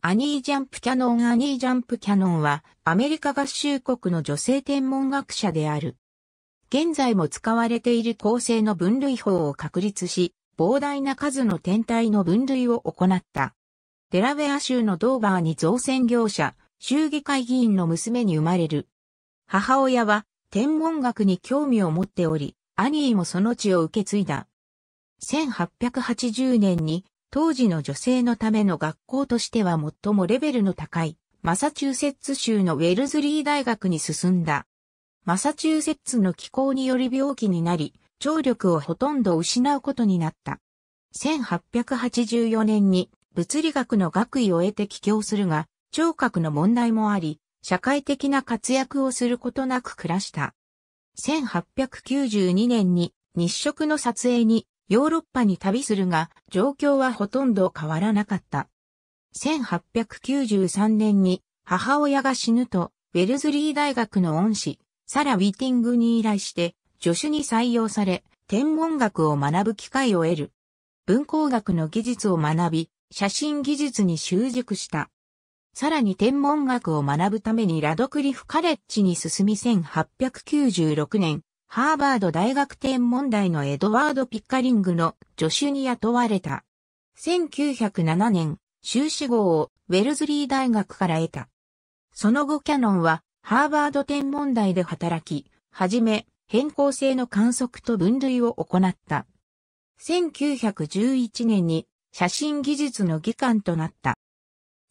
アニージャンプキャノンアニージャンプキャノンはアメリカ合衆国の女性天文学者である。現在も使われている構成の分類法を確立し、膨大な数の天体の分類を行った。デラウェア州のドーバーに造船業者、州議会議員の娘に生まれる。母親は天文学に興味を持っており、アニーもその地を受け継いだ。1880年に当時の女性のための学校としては最もレベルの高い、マサチューセッツ州のウェルズリー大学に進んだ。マサチューセッツの気候により病気になり、聴力をほとんど失うことになった。1884年に物理学の学位を得て帰郷するが、聴覚の問題もあり、社会的な活躍をすることなく暮らした。1892年に日食の撮影にヨーロッパに旅するが、状況はほとんど変わらなかった。1893年に母親が死ぬと、ウェルズリー大学の恩師、サラ・ウィティングに依頼して、助手に採用され、天文学を学ぶ機会を得る。文工学の技術を学び、写真技術に習熟した。さらに天文学を学ぶためにラドクリフカレッジに進み1896年、ハーバード大学天文台のエドワード・ピッカリングの助手に雇われた。1907年、修士号をウェルズリー大学から得た。その後キャノンはハーバード天文台で働き、はじめ変更性の観測と分類を行った。1911年に写真技術の技官となった。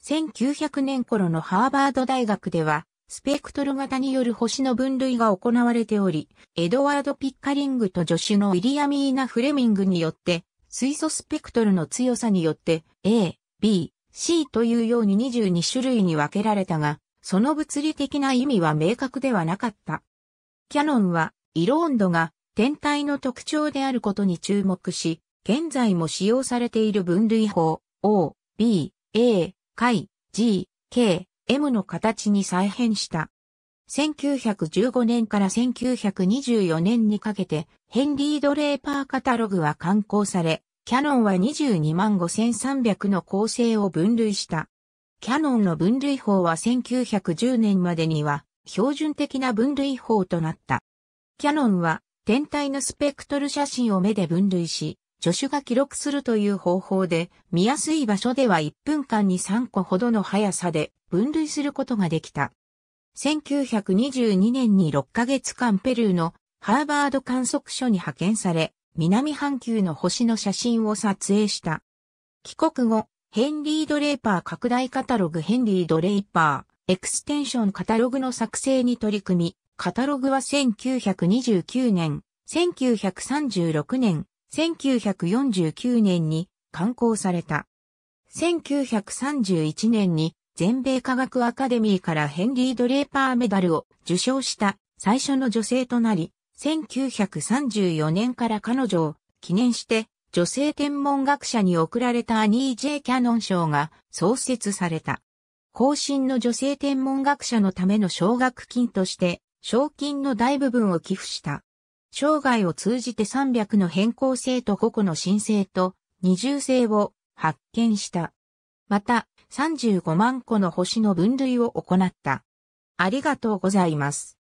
1900年頃のハーバード大学ではスペクトル型による星の分類が行われており、エドワード・ピッカリングと助手のウィリアミーナ・フレミングによって、水素スペクトルの強さによって A、B、C というように22種類に分けられたが、その物理的な意味は明確ではなかった。キャノンは、色温度が天体の特徴であることに注目し、現在も使用されている分類法 O、B、A、解、G、K、M の形に再編した。1915年から1924年にかけて、ヘンリー・ドレーパーカタログは刊行され、キャノンは22万5300の構成を分類した。キャノンの分類法は1910年までには標準的な分類法となった。キャノンは天体のスペクトル写真を目で分類し、助手が記録するという方法で、見やすい場所では1分間に3個ほどの速さで分類することができた。1922年に6ヶ月間ペルーのハーバード観測所に派遣され、南半球の星の写真を撮影した。帰国後、ヘンリー・ドレーパー拡大カタログヘンリー・ドレイパー、エクステンションカタログの作成に取り組み、カタログは1929年、1936年、1949年に刊行された。1931年に全米科学アカデミーからヘンリー・ドレーパーメダルを受賞した最初の女性となり、1934年から彼女を記念して女性天文学者に贈られたアニー・ジェイ・キャノン賞が創設された。後進の女性天文学者のための奨学金として、賞金の大部分を寄付した。生涯を通じて300の変更性と5個の新性と二重性を発見した。また、35万個の星の分類を行った。ありがとうございます。